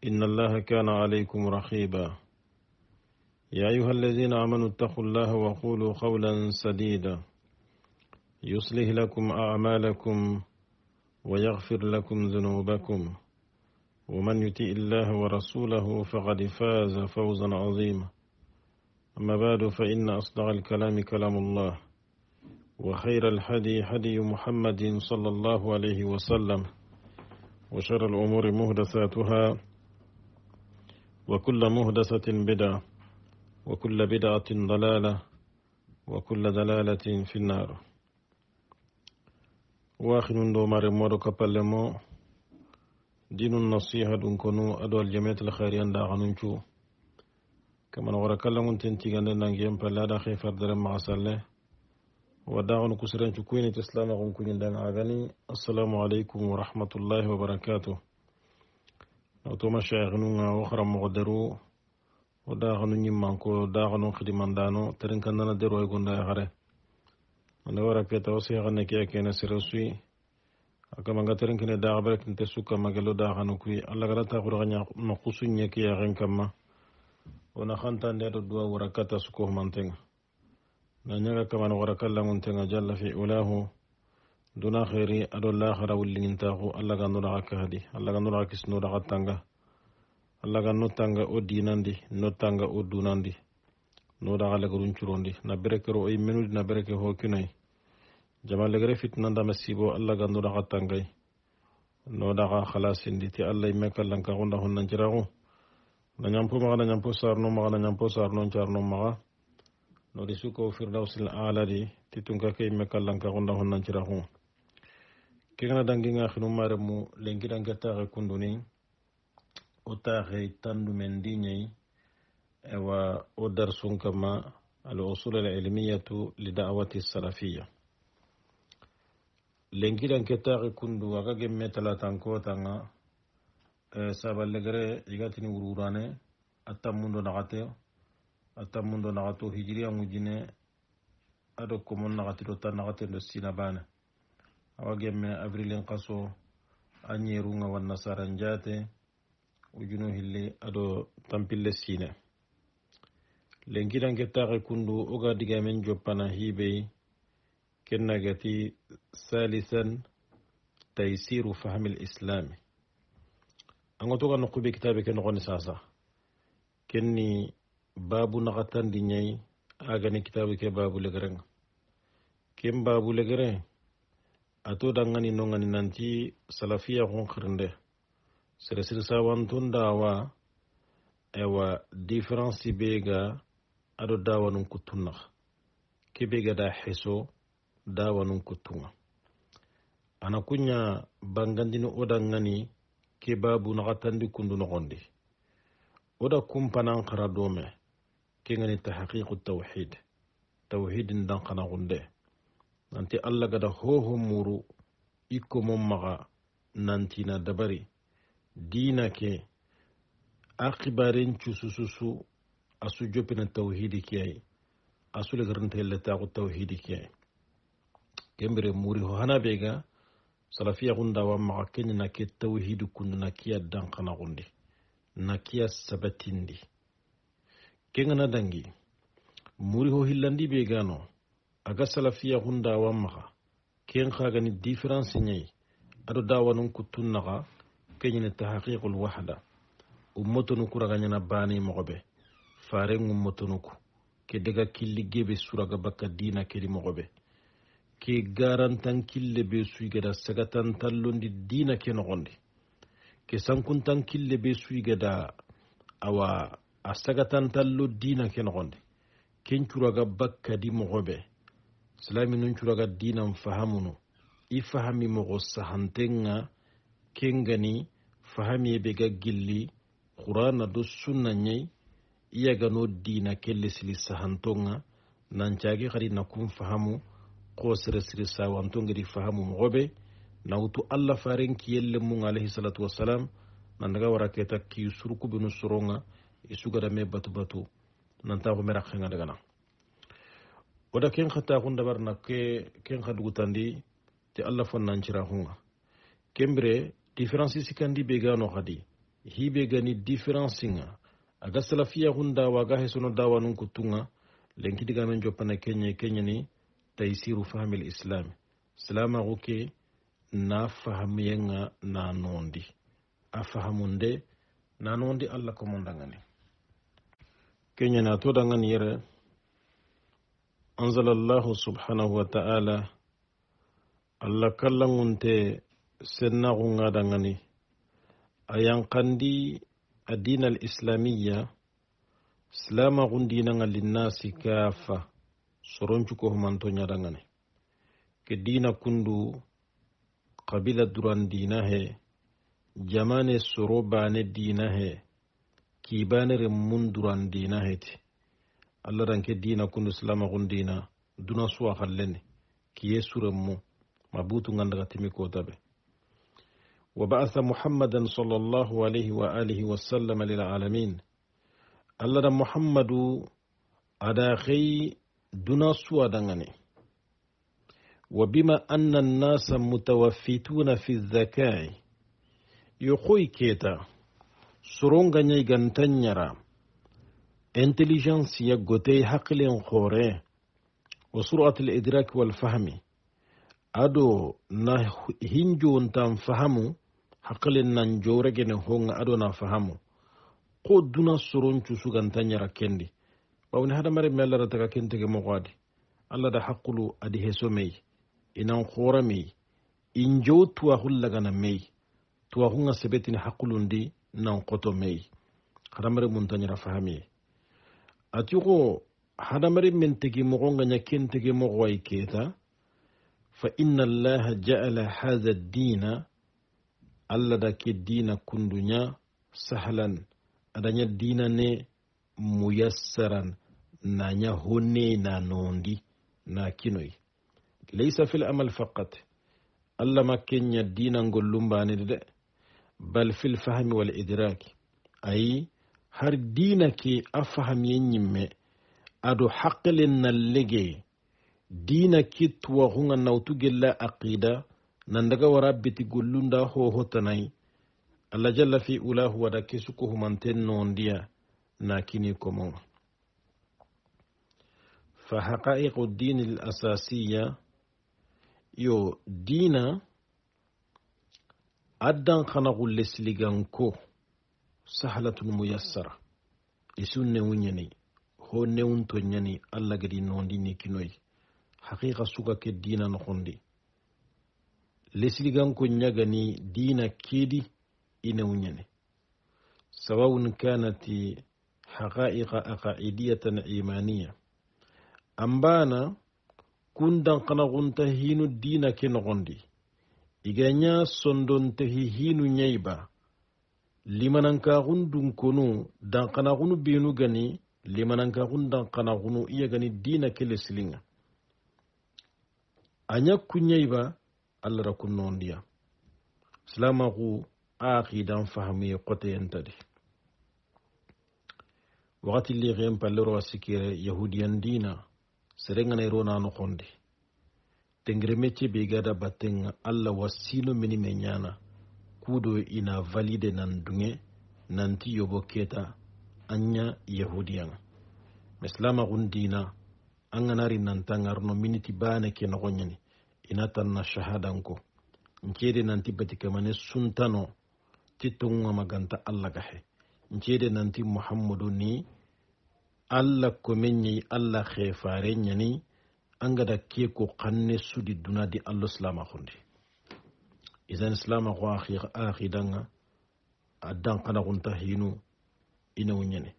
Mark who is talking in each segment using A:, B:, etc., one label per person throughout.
A: إن الله كان عليكم رخيبا يا أيها الذين آمنوا اتقوا الله وقولوا قولا سديدا يصلح لكم أعمالكم ويغفر لكم ذنوبكم ومن يطيع الله ورسوله فقد فاز فوزا عظيما أما بعد فإن أصدق الكلام كلام الله وخير الحدي حدي محمد صلى الله عليه وسلم وشر الأمور مهدثاتها وكل مهدسة بدعة وكل بدعة ضلالة وكل دلالة في النار واخن دو مار مورو كبالمو دين النصيحة دون كونو أدو الجميع الخيرين دا غنونشو كما نورا كلمون تنتيغان نانجيم فلا دا خيفر درم مع سالة وداعون كسرين شكوين تسلام غنكوين دان آغاني السلام عليكم ورحمة الله وبركاته oto mashayikhnunga wo kharanmogo deru wo dakhanu ñimmanko dakhanun khidimandano terinkandana deru ay khare anda wara keta wo seykhane ke a kene sere suyi terinkine dakha bere kinte sukkanma gello allah gana takhurikha nokhusu ñe ke yakhen kamma wona khantande duwa wara kata sukohumantenga na ñaga kamana wara kallanguntenga jalla fi ulahu duna kheri ado lahara wulligintaku allah ga nuraxa kahadi allah ga nuraxa kis nuraxa tanga allah ga notanga o dinandi notanga o dunandi nuraxa legerun curondi na berekero oyi menudi na bereke hokinoyi jama legere fitnandama sibo allah ga nuraxa tangayi khalas indi, ti allah imme kallankaxu ndaxu nanciraxu na ñampo maxa na ñampo sarno maxa na ñampo sarno ncarno maxa nodi suko firdausil ala di ti tunka ke imme kallankaxu ndaxu nanciraxu kegana nga xinu maremu lenkidanke taxe kunduni wo taxe men di ñayi ewa wo darsun kama al usul al ilmiyatu li da'wati salafiya lenkidanke taxe kundu aga gemme talatankotanga saballegere igatini wurwurane a tammundo naxate a tammundo naxato hijiriya ŋujine ado komon naxati do ta naxaten do sina bane awa gemme avrilin kaso a ñeerunga wanna saran jaate ujunu hilli aɗo tampille siine lenkiɗanke taxe kundu oga digamen joppana hiɓey gati salisan taysiru fahmi lislami ango toga noqube kitabe ke noxoni sasa kenni babu naxatandi ñayi gani kitabe ke babu legerenga ken babu legeren ato dangani no ngani nanti salafiya hon khirnde sere sawan tun dawa ewa difference bega ado nun kutunna bega da hiso nun kutunga ana kunya bangandini oda ngani ke babu na naxatandi kundu noxondi oda kumpanan xara dome ke ngani tahqiqut tawhid tawhidin dan gonde nanti allah gada hoho muru iko mun maga na dabari dina ke a kibaren cusususu a su tawhidi kiyayi ta legaranta yelletaku tawhidi kiyayi kembire muri ho hana be ga salafiya wa maga kenya na ke tauhidi kundu na kiya dan kana gundi na kiya sabatindi na dangi muri ho hillandi be no aga salafiya hunda wan maxa ken xagani différence ñayi aɗo dawanon kuttun naxa keñine tahaqiqul wahda ummotonu kuraga ñana baani moxoɓe faren ummotonuku ke daga kili gebe suraga baka dina kedi moxoɓe ke garantan kille be gada sagatan tallondi dina ke noxondi ke sankuntan kille be gada awa a sagatan tallo dina ke noxondi kencuraga bakka di moxoɓe silami nuncuraga curaga dinan fahamuno i fahami mogo sahanten ga ken be ga gilli qur'ana do sunna ɲei i dina kelle sili sahanton ga nancagi hari nakun fahamu ko siresiri sawanton gedi fahamu mogo nawutu allah faren kiyelle mun alayhi nandaga wara keta kiyu suruku benu soron batubatu nantaxumera xenga dagana Oda ken khata kun dabar na ke ken khadu tandi te alla fon nan cira hunga kembre difference sikandi be gano khadi hibe gani difference nga aga salafiya hun dawa ga hesono dawa nun kutunga lenki diga men jopana kenya kenya ni fahmi al-islam salama ke na fahamiyenga na nondi a fahamunde na nondi alla komondangani kenya na yere anzala llahu subhanahu wa ta'ala allah kallangunte sennaxungadangani ayankandi adina al islamiya silamaxundinanga linnasi kafa soroncukohumanto ɲadangani ke dina kundu kabila duran dina he jamane soro bane dina he kibanere mun duran dina heti allah ranke dina kundu silama kun dina duna suwa kalleni kiye suremmu ma butu gandaga timi kotaɓe wa ba'atha muhammadan sallallahu alayhi wa alihi wa sallama lil alamin allah da muhammadu ada hey duna suwa dangani wa bima anna annasa mutawaffituna fi zakai yo koy keta soronga ñaygantanyara انتليجنسيا قوتي حقل خوري وسرعة الإدراك والفهم أدو fahamu هنجون تان فهمو حقل ننجورجن هون أدو نا فهمو قد دون سرون سوغان تانيرا كندي bawni hadamaren mi allah rataka kentege mogoade allah da hakkulu adi heso mey inan hoora mey in jow tuwa hullagana mey tuwa hunga sebetini hakkulun di nan koto mey hadamare mun tañira fahamiye atigo hadamaren min tigi mogo nga ñaken tigi mogo ay keta fa inna Allah jaala hadha dina allah da ke dina kunduña sahlan adanya dina ne muyassaran naña honne na nondi na kinoy laysa fi lamal faqat allah ma kenya dina ngol lumbanide de bal fi lfahmi wal idraki ayi har diinake a fahamyen ñimme ado haqile nallege diinake tuwaxunga nawtugella aqida nandaga wara biti gollunda hohotanay allah jalla fi ulahu wada kesuko humanten nondiya nakini komonga fa haqaiqu dini l asasiya yo diina addan xana xulle siligan ko sahlatun muyassara isun newu ɲani ho newun to alla gadi nondi ni kinoyi haqiqa suga ke dina noxondi lesiliganko ɲagani dina kedi i newu ɲani sawawun kanati haqaiqa aqaidiyatan imaniya an kun dankanaxunta hinu dina ke noxondi iga ɲa sondontehi hinu ɲayiba limanankaxun dunkonu danxanaxunu binu gani limanankaxun danxanaxunu iya gani dina kele silinga a ɲa ba Allah ra kunnondiya silamaxu a fahmi qote entadi waxati li gem a sikire yahudiyan dina ne rona no tengiremece bai gada battenga alla wasino mini me kudo ina valide nan dunge nanti yogo keta anya yahudiyan mislama gundina an ganari nanta ngarno miniti bane ke nogonyani ina tanna shahadanko nkede nanti batikamane suntano titunga maganta allah gahe nkede nanti muhammadu ni allah komenyei allah hefare nyani an gada kanne sudi duna di allah silama gundi isan islama ko aki danga addan kana kunta hinu ina wunyane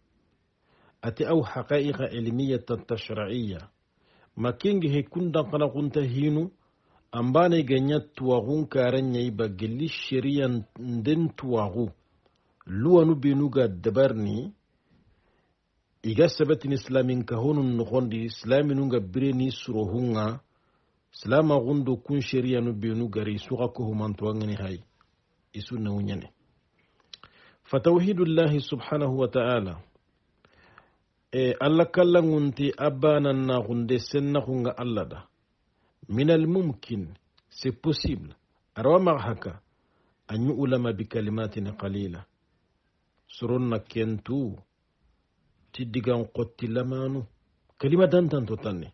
A: ati au haqaiqa ilmiyatan tashra'iyya makingi he kundan kana kunta hinu ambane ganya tuwagun karan yayi ba gilli shari'an den tuwagu luwanu benu ga dabar ni iga sabatin islamin ka honun nukondi islaminun ga bireni surohunga سلام غندو كون شريا نبينو غري سوغاكو همان توانغني هاي اسو فتوحيد الله سبحانه وتعالى الله كلا غنتي أبانا غندي سنة غنغ الله دا من الممكن سي بوسيبل أروا مغحكا أن يؤلم بكلمات قليلة سرنا كنتو تدقان قطي لمانو كلمة دانتان تطني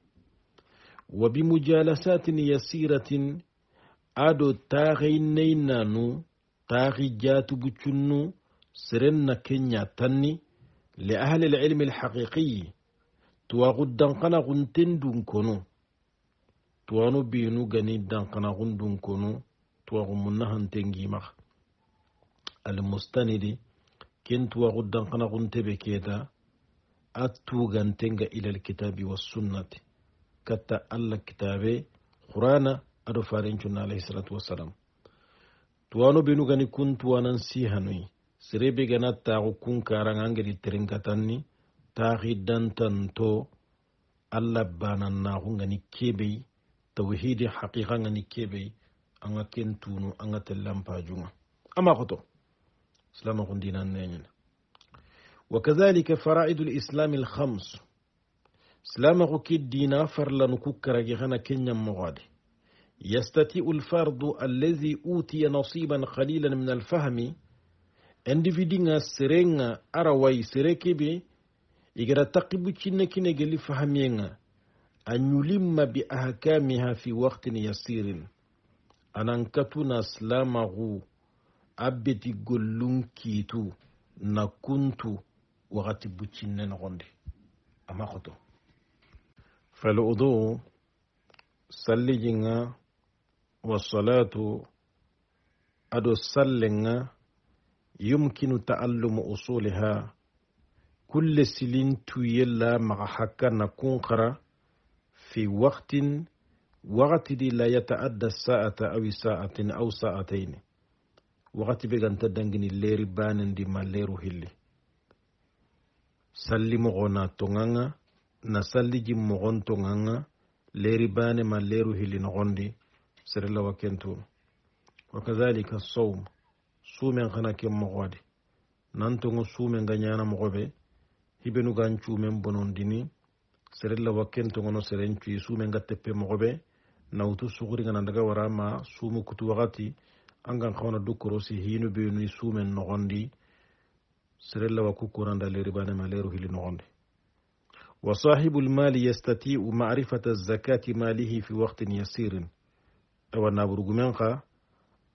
A: وبمجالسات يسيرة أدو تاغي نينانو تاغي جاتو بچنو سرنا كينيا تاني لأهل العلم الحقيقي تواغو الدنقنا غنتين دون كونو توانو بينو غني الدنقنا غن دون كونو تواغو منهان تنجي مخ المستند كين تواغو الدنقنا غنتبه كيدا أتو غنتنغ إلى الكتاب والسنة كتا الله كتابي قرانا ادو فارين چون عليه الصلاه والسلام توانو بينو غني كون توانا سي هنوي سري بي غنا تا كون كاران انغري ترين كاتاني تاخي دانتان تو الله بانا نا غني كيبي توحيد حقيقه غني كيبي انا كين تونو انا تلام باجوما اما خطو سلام غندينا نينين وكذلك فرائد الاسلام الخمس silamaxu ke dina farlanu ku karagi xana ke ɲammoxoade yastatiu lfardu allazi utiya nasiban qalilan min alfahmi individinga serenga arawai sere kebe igara taqibu cinne kine geli fahamiyenga an yulimma bi ahkamiha fi waqtin yasirin anan katuna silamaxu a beti gollun kiitu na kuntu waxati buccinne noxondi ama xoto فالوضوء سلجنا والصلاة أدو سلنا يمكن تعلم أصولها كل سلين تويلا مع حكا نكونقرا في وقت وقت دي لا يتعدى الساعة أو ساعة أو ساعتين وقت بيغان تدنجني الليل بانن دي ما ليرو هلي غنا تونغانا na salliji mogon to ŋaŋa leri bane ma leru hili nogondi serela wa kentunu wa kadhalika sawm sumen kana ken mogodi nan toŋo sumen ga ɲana mogobe hibenu gan cumen bonondini serela wa kentoŋono seren cuyi sumen ga teppe mogobe nawutu suguri ŋana daga wara ma sumu kutu wakati an gan kawana du korosi hinu benu sumen nogondi serela wa kukuranda leri bane ma leru hili nogondi وصاحب المال يستطيع معرفة الزكاة ماله في وقت يسير أو نابرغمانقا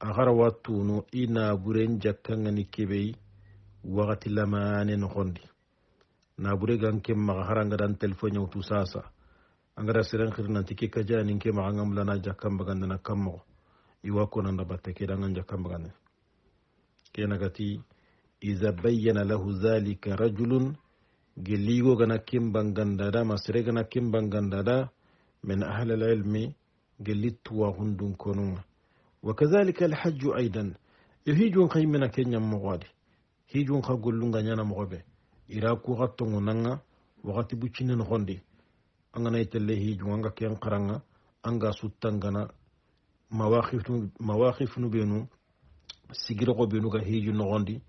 A: أغروا تونو إنا برين جكان كبي وقت لما نخوندي نابرغان كم مغهران غدان تلفون يوتو ساسا أنغرا سيران خيرنا تكي كجانين كم عngam لنا جكان بغاندنا كمو يواكو لنا كيران بغندنا كي نغتي إذا بين له ذلك رجل geligo gana kimban masire gana kimban min ahli lilmi gelittuwa hundun konunga wakadhalika alhaju aidan yo hijun kay mina kenyan mogode hijun ka gollunga wakati buccinen xondi angana telle anga ken anga suttangana mawakifnu ɓenu sigirxo ɓenu hiju noxondi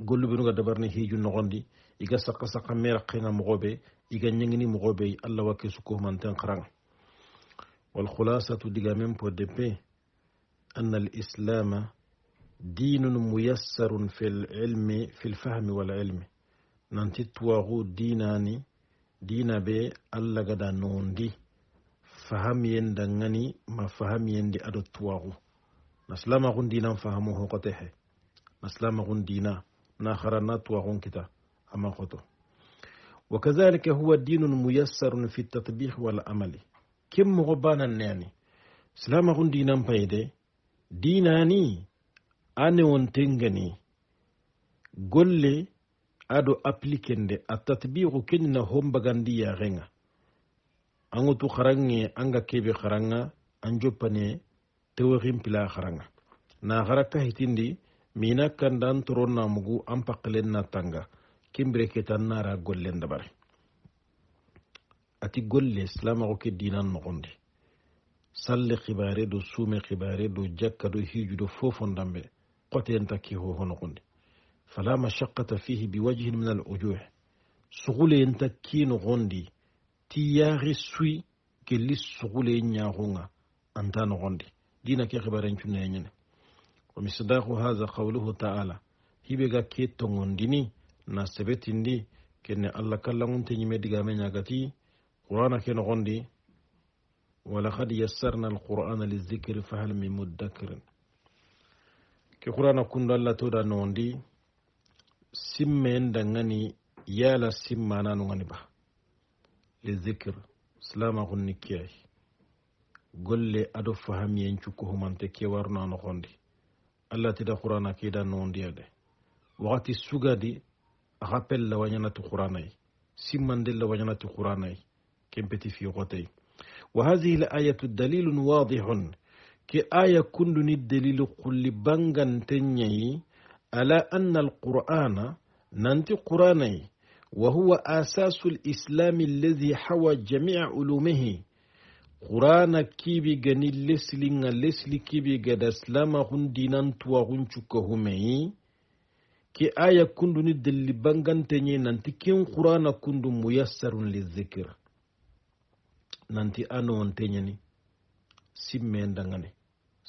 A: gollu ɓenu dabarni hiju noxondi iga saka saka mera qinga mogobe iga nyengini mogobe alla wake suko manten qarang wal khulasatu diga mem po depe anna al islam dinun muyassarun fil ilmi fil fahmi wal ilmi nanti tuwaxu dinani dina be allah gada nondi fahamiyen dangani ma fahamiyendi aɗo tuwaxu naslamaxun dinan fahamu hoxote he naslamaxun dina na xara na tuwaxun kita أما خطو وكذلك هو دين ميسر في التطبيق والعمل كم مغبانا ناني سلام غن دينان بايدي ديناني أني ونتنغني قل أدو دي التطبيق كننا هم بغاندي يا غنى تو خرنغي أنغا كيبي خرنغا أنجوبني توغيم بلا خرنغا نا haraka hitindi دي مينا كان دان ترون نامغو pakilen na kee ketan nara golleen dabari ati golle silamaxo ke dinan noxondi salle xibare doo suume xibare doo jakka doo do hiju do fofondanbe qotenta ke hoho noxondi fala mashaqata fihi biwajhin min alujuh sugulenta ki noxondi ti yaxi sui kelli sugule ñaxunga anta noxondi dina ke xibaren cunayeñene wa misdaqu haaza qawluhu taala hiɓe ga ke tongondini nasebeti ndi kenne allah kallagunte ñime digame ñagati qur'ana ke nogondi walakad yassarna alqur'ana lizikri fahal min muddakirin ke Quraana kundo allah toda nogondi simmen dangani yala simmana nogani ba lizikir silama gunni kiyayi golle aɗo fahamiyen cukko humante ke warna nogondi allah tida qur'ana keda nogondiya de wakati sugadi rappel la wañanati qur'anay simmandel la wañanati qur'anay kempeti fi qotay wa hadhihi al ayatu dalilun wadihun ki aya kundu ni dalilu kulli bangan tenyayi ala anna al qur'ana nanti qur'anay وهو أساس الإسلام الذي حوى جميع علومه قرآن كيبي غني لسلين لسلي كيبي غدا سلام غن دينان توا غن ke aya kundu ni delli bangante nye nanti ken qur'ana kundu muyassarun lizikir nanti ano wonte nyani simme ndangane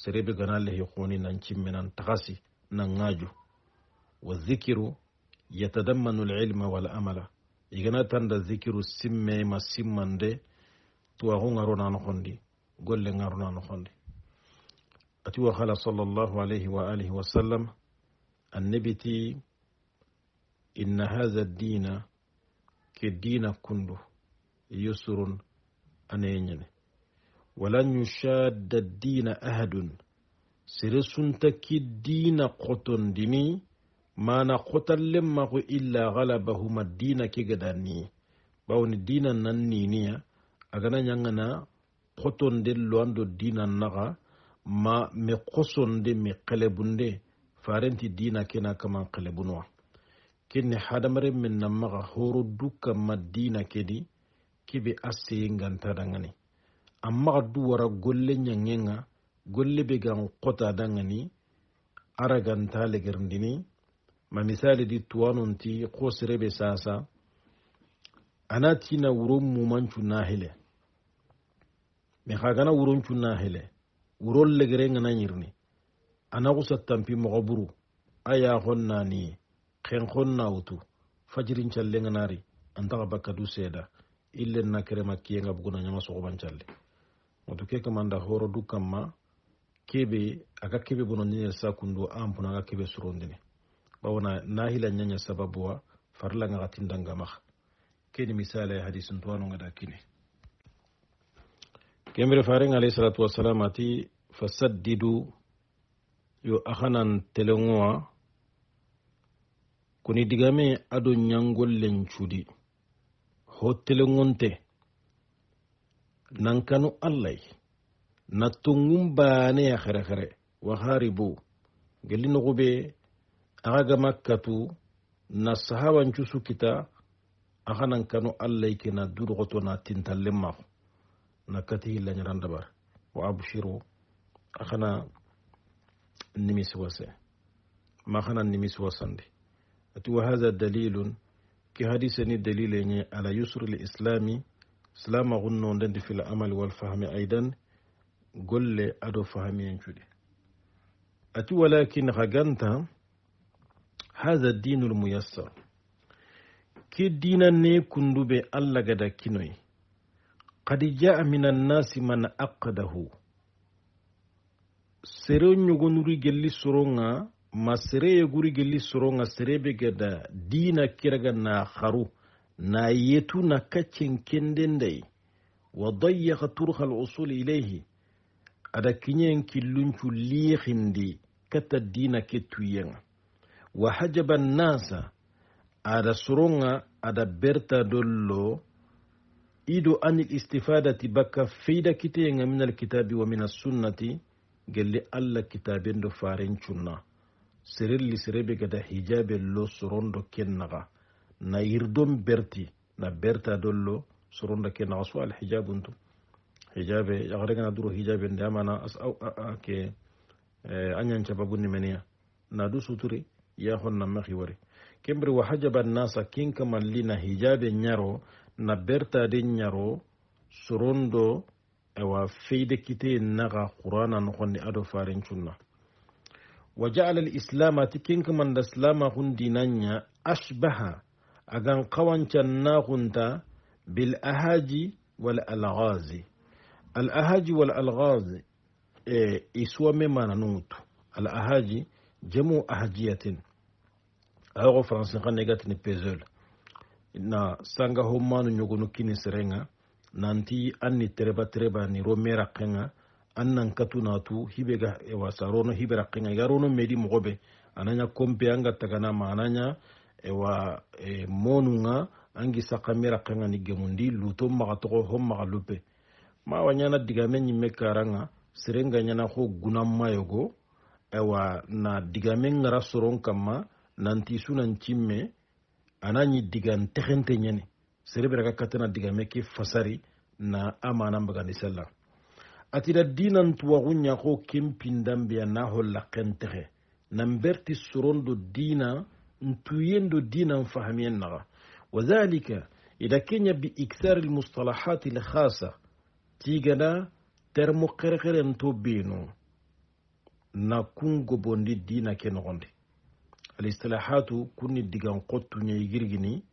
A: serebe gana lehi khoni nan cimme nan tagasi nan ngaju wa zikiru yatadammanu alilma wal amala igana tanda zikiru simme ma simmande tuwaxu ngarona noxondi golle ngarona noxondi atiwa xala sallallahu alayhi wa alihi wa sallam annabi ti inna haza dina ke dina kundu yusurun anayenyane walan yushadda dina ahadun ta ki dina kotondini mana kotallen mako illa galabahuma dina ke gadani wani dina nan niniya agana ñangana kotonde loando dina naka ma me kosonde me kelebunde farenti dina kina kaman kelebunwa kini hadamaren min nan maga horo dukkan madina kedi kibe ase nganta dangani amma du golle nyangenga golle be gan kota dangani araganta legirndini ma misali di tuwanunti ko sirebe sasa ana tina wuron mumancu nahile na yirni ana xusa tampi moxo buru a yaxon nani xenxon na wutu fajirin callenganari antaxa bakkadu seeda illen na kerema kiyenga buguna ñama soxoban calle woto ke kamanda horo du kamma kebe aga kebe bono ñañel sakundu ampuna aga kebe surondini ɓawna nahila ñaña sababuwa farlanga xa tindangamax keni misala e hadis ntuwanongada kine kembere faren alayhi salatu wassalam ati fasaddidu yo ahanan telengowa kuni digame ado ñangollen cuuɗi ho telengonte nankanu allay na ya baaneya xere wa waharibu gelli noxube axa gama katu na sahabancu sukkita axa kanu allay ke na duɗoxoto na tintallen maxu na katihin hillañaran wa abshiru axana nimis wase maxana nimis wasandi ati wa hada dalilun ki hadise ni dalile ñe ala yusru l islami silamaxun nondendi fil amali wal fahmi aidan golle aɗo fahamiyen cuɗi ati walakin xa ganta hada dinul muyassar ki dina ne kunduɓe allah gada kinoy qad jaa min annasi man aqdahu sere ñogonuri gelli soronga ma sere yoguri gelli soronga serebe gada dina kiraga na haru na yetu na kaccen kenden day wa dayyaka turha alusul ilayhi ada kiñen killuncu liixindi katta dina kettuyenga wa hajaba annasa ada soronga ada berta dollo ido anil listifadati bakka feyda kiteyenga min alkitabi wa min assunnati gelli allah kitabendo farin cunna serelli serebe gada hijabe lo sorondo kennaga na yirdon berti na berta dollo soronda kennaga so tu. hijabe gana duro hijabe a a ke añancabagunni e, meniya na du suturi ya honna mahi wari kembri wa hajaba nasa kinkamalli na hijabe nyaro, na din nyaro, sorondo awa feyde kite naga qur'ana nogondi ado faren cunna wa jaala alislama ti kenkamanda silama hun dinanya ashbaha agan qawancannaxunta bil ahaji wal alghazi al ahaji wal alghazi e isuwame mananungutu al ahaji jamu ahajiyatin ayoxo francin xa negatini pesel na sanga hommanu ñogonu kini serenga nanti an ni tereba tereba ni romera kenga an nan katu natu hibe ga ewa sarono hibe ra kenga garono medi mogobe ananya kompe anga tagana ma ewa e, monunga angi sakamira kenga ni gemundi luto maga hom maga ma wanyana digame nyimme karanga serenga nyana ho gunamma yogo ewa na digame ngara soron kamma nanti sunan cimme ananyi digan texente ñani serebere ga katana digame ke fasari na amanan bagandi sella atida dinan tuwaxu ɲaxo ken pindanbeya na holla kentexe nan berti soron do dina ntuyen do dinan fahamiyen naxa wadhalika ida kenya bi iksari lmustalahati lhasa tigana termo xerexeren to beno na kun gobondi dina ke noxondi alistilahatu kun ni digan xottuɲe yigirigini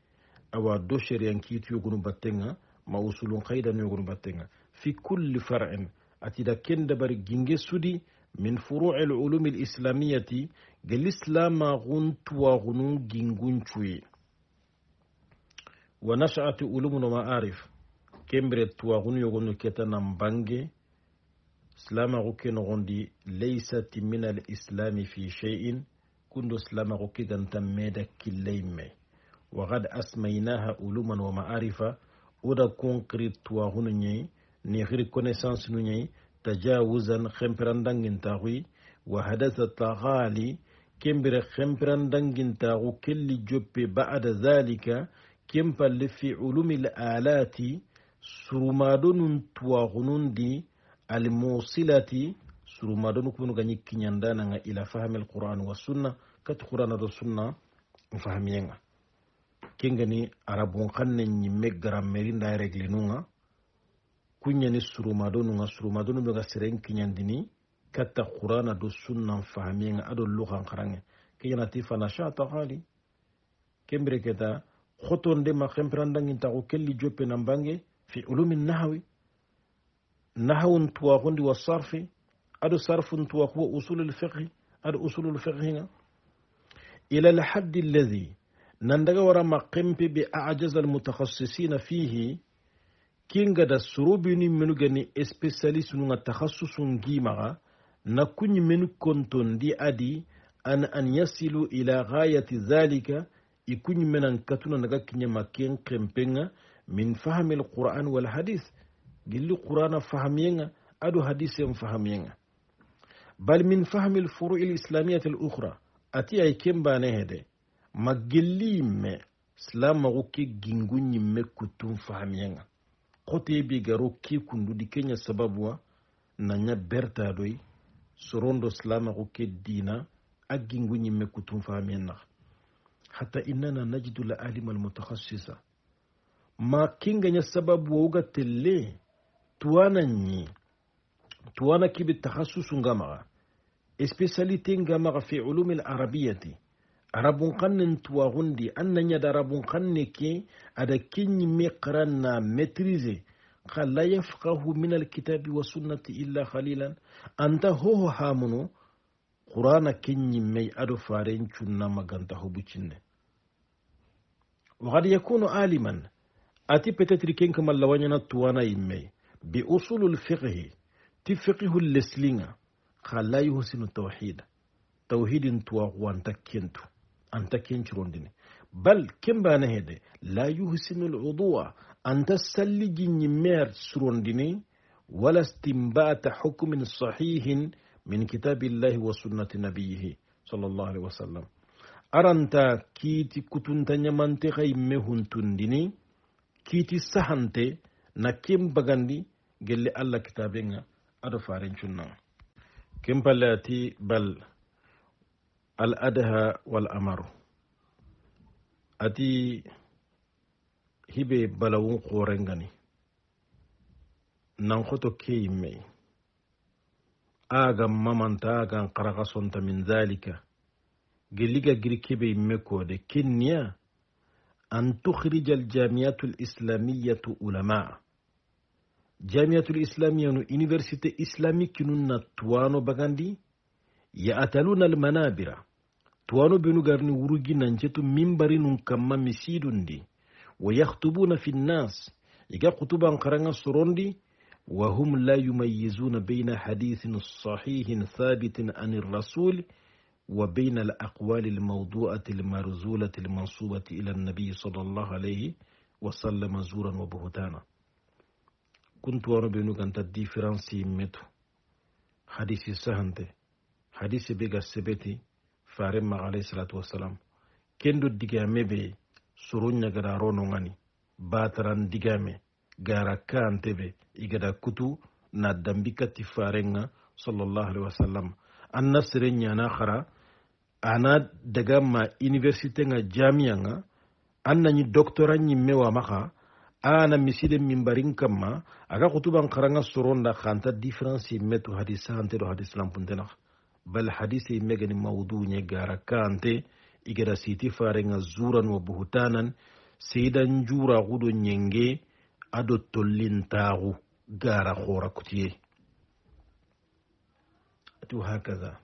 A: awa do sériyan kiituyogonu battenga ma usulun kaydanuyogonu battenga fi kulli far'in atida ken dabari ginge sudi min furui lulumi lislamiyati gel islamaxun tuwaxunu ginguncuye wa nashaati ulumuno maarif kembire tuwaxunu yogonu ketanan bange silamaxu ke noxondi laysat min alislami fi sheyin kundo silamaxu ke ganta meda killey me وقد أسميناها علوما ومعارفة ودا كونكريت وغنني نيغري كونيسانس نوني تجاوزا خمبران دانجن تاغوي وحدث تغالي كمبر خمبران دانجن تاغو كل جوبي بعد ذلك كمبر لفي علوم الآلات سرمادون تواغنون دي الموصلة سرمادون كونو غني كنياندانا إلى فهم القرآن والسنة كت قرآن السنة فهمينا kengani arabun xanne ñimme garammeri nda regle nunga kuñani surumadonu nga surumadonu ɓe ga seren kiñandini katta qur'ana do sunnan fahamiyenga aɗo luxan xarange keñanati fana shata xaali kembire keta xotondema xempirandangintaxu kelli joppe na fi ulumi nahawi nahawun tuwaxundi wa sarfi sarfu sarfun tuwaxu wa usulul fiqhi aɗo usulul fiqhinga ila alhaddi alladi nandaga warama kempe be ajaza almutahasisina fihi kingada sorobeni menu gani spécialiste nunga tahassusu ngimaga na kuñi menu kontondi adi an an yasilu ila gayati dhalika i kuñi menan katuna naga kiñama ken kempenga min fahami alquran walhadith gilli qurana fahamiyenga adu hadisen fahamiyenga bal min fahmi alfurui alislamiyati alukhra ati ay kembane hede magilime silamago ke gingu ɲimme kutun fahamiyenga kote be garo ke kundudi kenya sababuwa nanya berta doi sorondo silamago ke dina a gingu ɲimme kutun fahamiyen naga hata innana najidu la alima almutakhassisa ma kinga nya sababu wauga telle tuwana ɲi tuwana kibe takhasusu ngamaga especialité ngamaga fi ulumi alarabiyati rabun kannin tuwa hundi annan rabun kanne ke a da kinyi mekaran na metrize kala ya fukahu min alkitabi wa sunnati illa khalilan ta hoho hamuno qur'ana kinyi mai ado farin cunna maganta hubucin ne wa ya yakunu aliman ti peut-être na kamal lawanyana tuwana mai bi usulul fiqhi ti fiqhul leslinga kala yuhsinu tawhid tawhidin tuwa kentu anta kencirondini bal kembane hede la yuhsinu ludua anta salli jinñimmeer surondini wala stimbata hukmin sahihin min kitabillahi wa sunnati nabiyihi sallllahu alihi wa sallam aranta kiiti kutunta ñamante hay mehuntundini kiiti sahante na ken bagandi gelle allah kitabenga aɗo faren cunna ken pallati bal الأدهى والأمر أتي هبي بلون قورنغني ننخطو كي مي آغا ممان تاغا قرغا سنت من ذلك جلجا جريكيبي مكو دي كينيا أن تخرج الجامعة الإسلامية علماء جامعة الإسلامية نو يونيفرسيتي إسلامي كنون نتوانو بغاندي يأتلون المنابر tuwano benu garni wurugi nancetu mimbari nun kamma misidundi wa في الناس nnas iga kutuban karanga sorondi وهم لا يميزون بين حديث صحيح ثابت عن الرسول وبين الأقوال الموضوعة المرزولة المنصوبة إلى النبي صلى الله عليه وسلم زورا وبهتانا كنت وانا بينو كانت الديفرانسي متو حديث سهنتي حديث بيغا سبتي fare ma alayhisalatu wassalam kendo digame be soro ɲagadaro rono ngani bataran digame gara kante be igada kutu na dambika tifarenga sallallahu alaihi wasallam an na sere ɲana ana daga ma universite nga jamia nga an doktora doctora mewa maka ana miside mimbarin kama. aga kutuban karanga suronda khanta diferensi metu yimme hadisa ante do puntena. bal hadise megani mawduñe gara kante igara siti farenga zuran wa buhutanan seidan jura gudo ñenge ado tollintaxu gara xora kutiye atu hakaza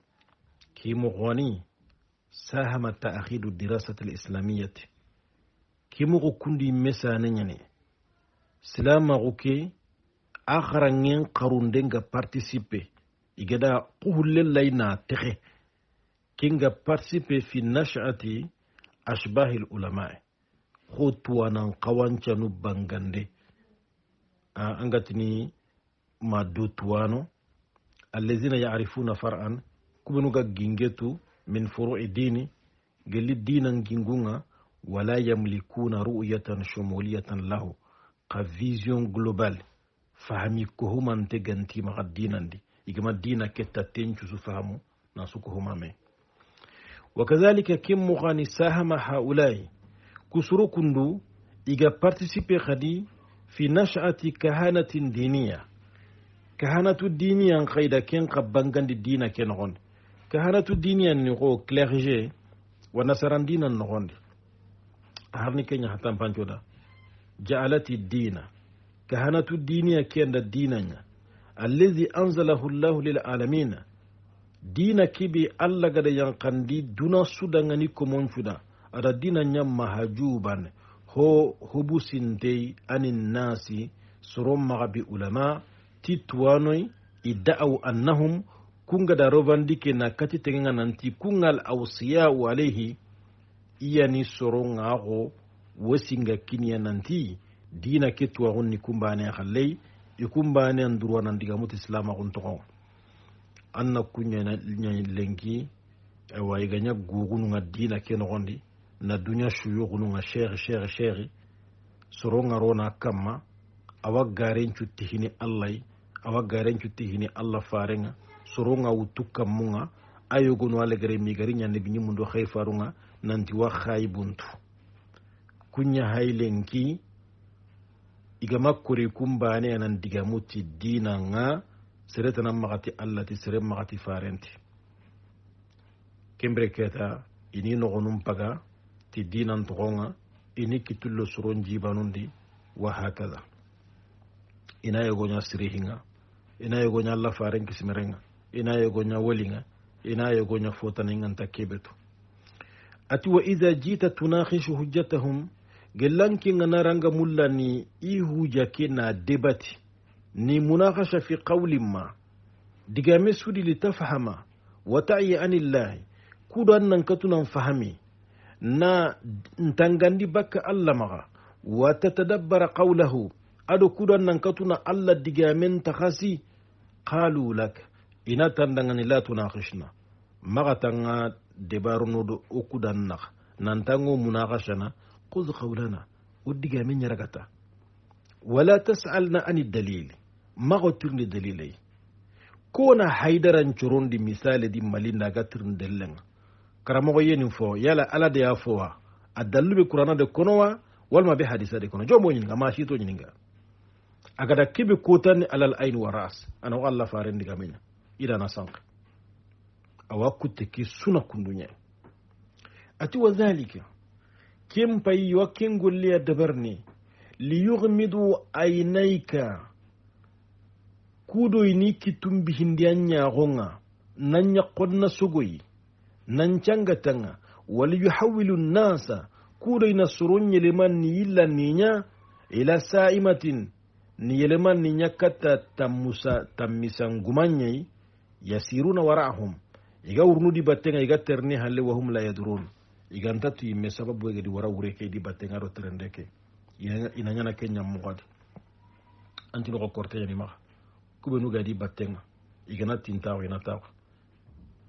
A: kimo xoni sahama taahidu dirasat alislamiyati kimoxo kundi mesane ñani silamaxu ke a xarangen xarundenga participe igada kuhullellay na texe kinga participe fi nashati ashbahil ulamai ho tuwanan kawancanu bangande angatini ma do tuwano allazina yarifuna far'an kubenuga gingetu min furui dini geli dinan gingunga wala yamlikuna ru'yatan shumuliyatan lahu ka vision global fahami kohumante gantimaxa dinandi igama dina ketta tencusu fahamu nasuku humame wakadhalika kimmugani sahama haulai kusuru kundu iga participe khadi fi nashati kahanatin diniya kahanatu diniyan khayda ken ka bangandi dina ke nogondi kahanatu diniyan ni ko clergé wa nasaran dinan nogondi harni kenya hatan pancoda ja'alati dina kahanatu diniya kenda dinanya الذي أنزله الله للعالمين dina kibi allah gada yankandi duna sudangani komon cuda ada dina ñamma ha juuban ho hobusintey anin nasi soron maxa bi ulama ti tuwanoy i da'aw annahum kungada robandike na kati tegenga nanti kungal awsiyau alayhi iyani soron ŋaxo wosinga kiniya nanti dina ke tuwaxun ni kumbane xalley ikumbane an durwa nan diga mutu islama kun tɔgɔ an na ku ɲani lenki ayiwa i gaɲa gogunu ka dina ke nɔgɔndi na duniya suyogunu ka sheri sheri sheri soro ŋaro na kamma awa garen cutti hini allahy awa garen cutti hini allah faren ga soro ŋa wuttu kammu ga ayogonu alegere migari ɲanibi ɲimundo hayfaru ga nanti wa hayi buntu kunya hay lenki iga kun kumbane anan digamuti dinanga seretanan magati allati sere magati farenti kembre keta ini nogonun paga ti dinan togonga ini kitullo suron jibanundi wa hakaza ina yogoña sirihinga ina yogoña allah faren kisimerenga ina yogoña walinga ina yogoña ta kebetu ati wa iza jita tunakhishu hujjatahum gelanki na ranga mullani i jake na debati ni munakasha fi qawlin ma digame sudi litafhama wa tayi anillahi nan ka katunan fahami na ntangandi baka allah maga wa tatadabbara qawlahu ado kudo annan katuna allah min takasi qalu lak ina tandangani la tunakishna maga tanga debarunodo okudan naga nantango na. تأخذ قولنا ودي جامين يرغتا ولا تسألنا عن الدليل ما غترني دليلي كونا حيدران جرون دي مثال دي مالينا غترن دلن كرامو غيين فو يالا ألا دي أفوا الدلو بكرانا دي كونوا والما بي حديثة دي كونوا جو مو ينغا ما شيتو ينغا أكدا كيبي كوتاني على الأين وراس أنا والله فارين دي جامين إلا نسانق أواكو تكي سنة كندنيا أتي وذلك kin fai wa kin gulliya dabar ne liyughmidu aynaika kudoy ni kitum bihindiyan nanya nan sugoi, sugoy nan cangatanga wala yuhawilu nasa kudoy ina surun yeleman ni yilla ninya ila sa'imatin ni yeleman ni ñakkatta tammusa tammisangumanñay yasiruna wara'ahum iga wurnudi battenga iga terni halle wahum la iganta ti me sababu di wara wure di batte ngaro terende ke ina nyana ke nyam gadi anti no korte yani ma kube no di batte nga igana tintawu ina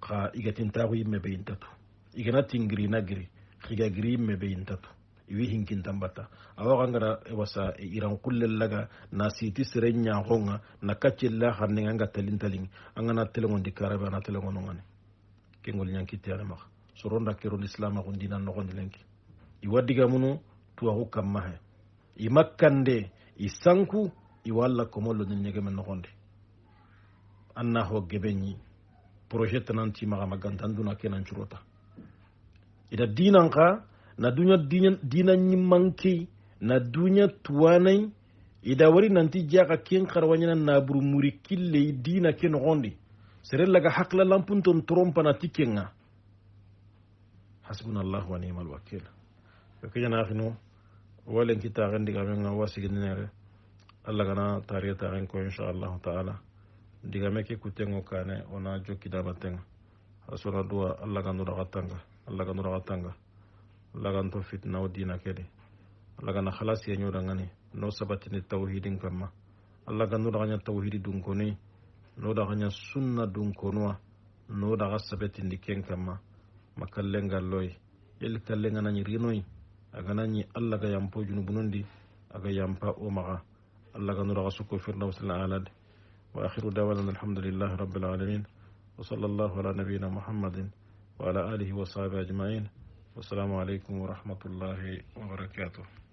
A: ka iga tintawu ime me be intatu igana tingri na giri khiga giri me be intatu iwi hinkin tambata awa kangara wasa e iran kullel laga na siti sire honga na kachil la nenga nga talin angana telongon ngana telengondi karabe ana telengonongani kengol soronda kerondi silamaxundi nan noxondi lenki iwa digamunu tuwaxu kamma he i makkande i sanku iwa alla komollo nin ñegeme noxonde an na ho gebe ñi projet tenanti maxama gantan duna kenan curota ida dinan xa na duña dina ñimmankey na duña tuwanai ida wari nanti jaxa ken na buru muri killey dina ke noxondi sere laga haqla lampunton trompana ti kenga allah wa ni'mal wakil yo ke jana xinu walen ki nga wasi gi siginenere allah gana tariya taxen ko allah taala digame ke kutengo kane jo jokkidamatenga a asura dua allah ga ra tanga allah ga ra tanga allah ganto fitna wo dina kedi allah gana nyu no ni tauhidin kamma allah tauhidi dun ko ni no nya sunna ko no daxa ni ken kamma makallengalloy yelli kallenganani rinoy aganani allah ga yampo junubu nondi aga yampa o maga allah ga nuraga sukko firdawsila alade wa akhiru dawanan alhamdulillahi rabbil alamin wa sallallahu ala nabiyina muhammadin wa ala alihi wa sahbihi ajma'in والسلام عليكم ورحمة الله وبركاته